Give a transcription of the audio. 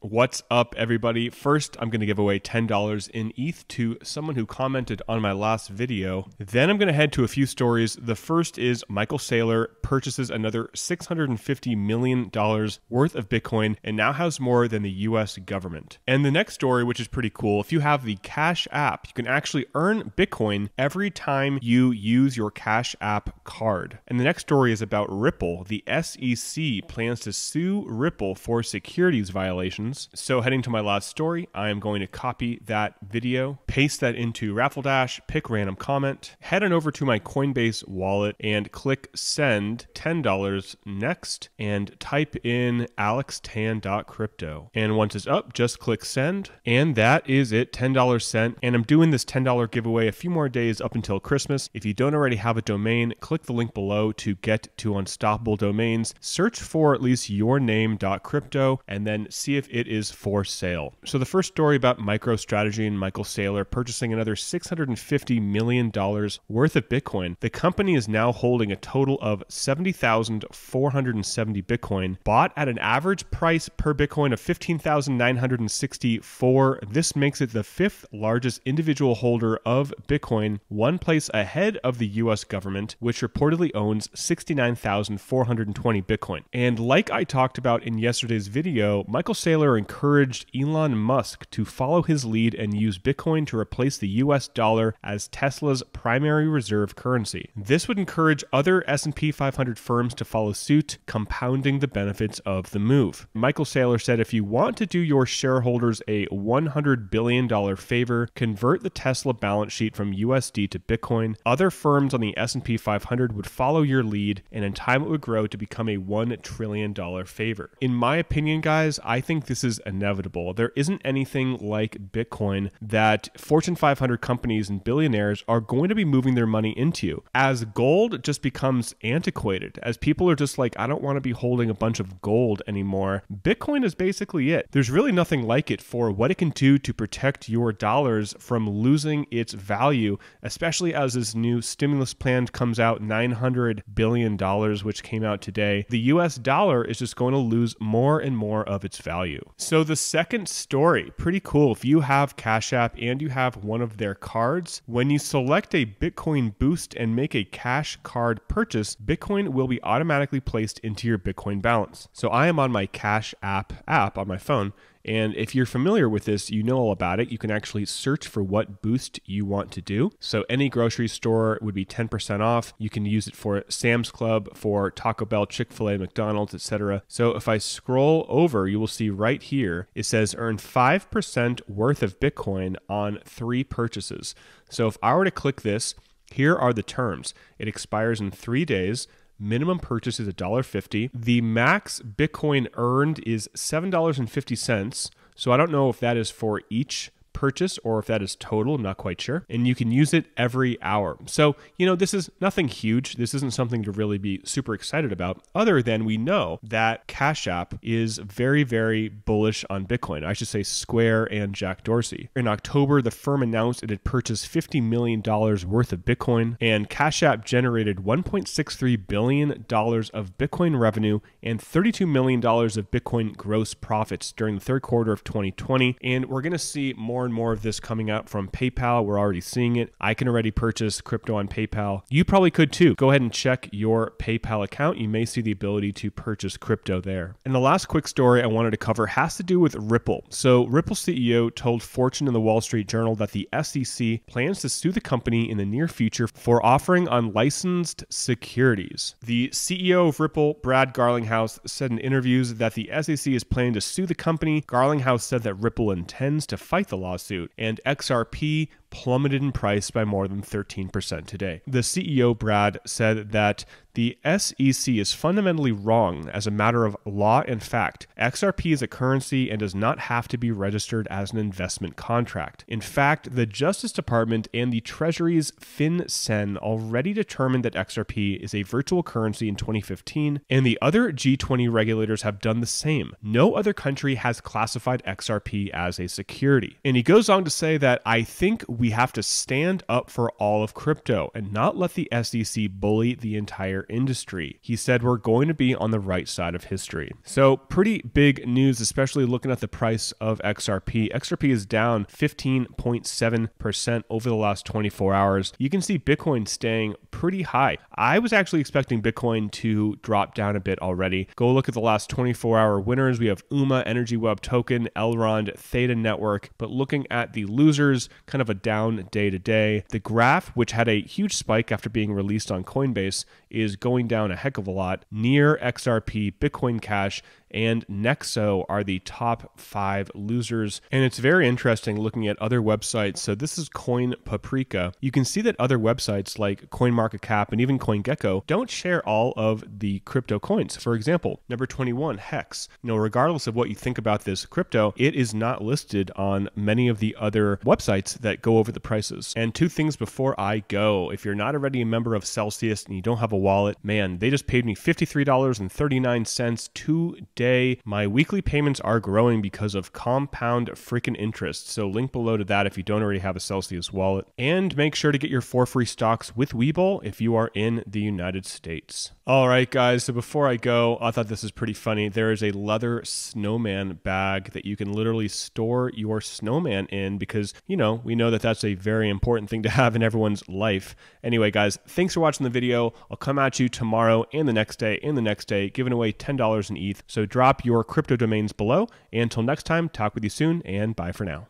What's up, everybody? First, I'm going to give away $10 in ETH to someone who commented on my last video. Then I'm going to head to a few stories. The first is Michael Saylor purchases another $650 million worth of Bitcoin and now has more than the US government. And the next story, which is pretty cool, if you have the Cash App, you can actually earn Bitcoin every time you use your Cash App card. And the next story is about Ripple. The SEC plans to sue Ripple for securities violations so heading to my last story, I am going to copy that video, paste that into Raffledash, pick random comment, head on over to my Coinbase wallet and click send $10 next and type in alextan.crypto. And once it's up, just click send. And that is it, $10 sent. And I'm doing this $10 giveaway a few more days up until Christmas. If you don't already have a domain, click the link below to get to unstoppable domains. Search for at least yourname.crypto and then see if it is for sale. So, the first story about MicroStrategy and Michael Saylor purchasing another $650 million worth of Bitcoin, the company is now holding a total of 70,470 Bitcoin, bought at an average price per Bitcoin of 15,964. This makes it the fifth largest individual holder of Bitcoin, one place ahead of the US government, which reportedly owns 69,420 Bitcoin. And like I talked about in yesterday's video, Michael Saylor encouraged Elon Musk to follow his lead and use Bitcoin to replace the US dollar as Tesla's primary reserve currency. This would encourage other S&P 500 firms to follow suit, compounding the benefits of the move. Michael Saylor said if you want to do your shareholders a $100 billion favor, convert the Tesla balance sheet from USD to Bitcoin. Other firms on the S&P 500 would follow your lead and in time it would grow to become a $1 trillion favor. In my opinion, guys, I think this this is inevitable. There isn't anything like Bitcoin that Fortune 500 companies and billionaires are going to be moving their money into. As gold just becomes antiquated, as people are just like, I don't want to be holding a bunch of gold anymore, Bitcoin is basically it. There's really nothing like it for what it can do to protect your dollars from losing its value, especially as this new stimulus plan comes out $900 billion, which came out today. The US dollar is just going to lose more and more of its value. So the second story, pretty cool. If you have Cash App and you have one of their cards, when you select a Bitcoin boost and make a cash card purchase, Bitcoin will be automatically placed into your Bitcoin balance. So I am on my Cash App app on my phone and if you're familiar with this, you know all about it. You can actually search for what boost you want to do. So any grocery store would be 10% off. You can use it for Sam's Club, for Taco Bell, Chick-fil-A, McDonald's, etc. So if I scroll over, you will see right here it says earn 5% worth of Bitcoin on 3 purchases. So if I were to click this, here are the terms. It expires in 3 days. Minimum purchase is $1.50. The max Bitcoin earned is $7.50. So I don't know if that is for each purchase or if that is total, I'm not quite sure. And you can use it every hour. So, you know, this is nothing huge. This isn't something to really be super excited about, other than we know that Cash App is very, very bullish on Bitcoin. I should say Square and Jack Dorsey. In October, the firm announced it had purchased $50 million worth of Bitcoin, and Cash App generated $1.63 billion of Bitcoin revenue and $32 million of Bitcoin gross profits during the third quarter of 2020. And we're going to see more and more of this coming out from PayPal. We're already seeing it. I can already purchase crypto on PayPal. You probably could too. Go ahead and check your PayPal account. You may see the ability to purchase crypto there. And the last quick story I wanted to cover has to do with Ripple. So, Ripple CEO told Fortune and the Wall Street Journal that the SEC plans to sue the company in the near future for offering unlicensed securities. The CEO of Ripple, Brad Garlinghouse, said in interviews that the SEC is planning to sue the company. Garlinghouse said that Ripple intends to fight the law lawsuit, and XRP plummeted in price by more than 13% today. The CEO, Brad, said that the SEC is fundamentally wrong as a matter of law and fact. XRP is a currency and does not have to be registered as an investment contract. In fact, the Justice Department and the Treasury's FinCEN already determined that XRP is a virtual currency in 2015, and the other G20 regulators have done the same. No other country has classified XRP as a security. And he goes on to say that I think we have to stand up for all of crypto and not let the SEC bully the entire industry. He said we're going to be on the right side of history. So, pretty big news, especially looking at the price of XRP. XRP is down 15.7% over the last 24 hours. You can see Bitcoin staying pretty high. I was actually expecting Bitcoin to drop down a bit already. Go look at the last 24 hour winners. We have UMA, Energy Web Token, Elrond, Theta Network. But looking at the losers, kind of a down day to day. The graph, which had a huge spike after being released on Coinbase, is going down a heck of a lot. Near, XRP, Bitcoin Cash, and Nexo are the top five losers. And it's very interesting looking at other websites. So this is Coin Paprika. You can see that other websites like CoinMarketCap and even CoinGecko don't share all of the crypto coins. For example, number 21, Hex. You know, regardless of what you think about this crypto, it is not listed on many of the other websites that go over the prices. And two things before I go if you're not already a member of Celsius and you don't have a wallet, man, they just paid me $53.39 today my weekly payments are growing because of compound freaking interest. So link below to that if you don't already have a Celsius wallet. And make sure to get your four free stocks with Webull if you are in the United States. All right, guys. So before I go, I thought this is pretty funny. There is a leather snowman bag that you can literally store your snowman in because, you know, we know that that's a very important thing to have in everyone's life. Anyway, guys, thanks for watching the video. I'll come at you tomorrow and the next day and the next day, giving away $10 in ETH. So drop your crypto domains below. And until next time, talk with you soon and bye for now.